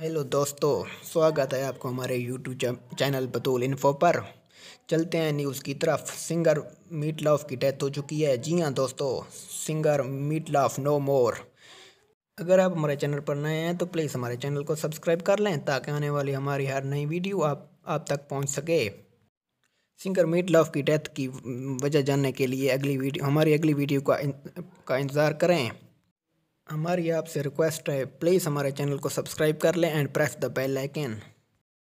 hello दोस्तों स्वागत है आपको हमारे यूट्यूब चैनल बतूल इन्फो पर चलते हैं न्यूज़ की तरफ सिंगर मीट लाफ की डेथ हो चुकी है जी हाँ दोस्तों singer Meat Loaf no more अगर आप हमारे चैनल पर नए हैं तो प्लीज़ हमारे चैनल को सब्सक्राइब कर लें ताकि आने वाली हमारी हर नई वीडियो आप आप तक पहुंच सके सिंगर मीट लॉफ की डेथ की वजह जानने के लिए अगली वीडियो हमारी अगली वीडियो का इंतज़ार करें हमारी आपसे रिक्वेस्ट है प्लीज़ हमारे चैनल को सब्सक्राइब कर लें and press the bell icon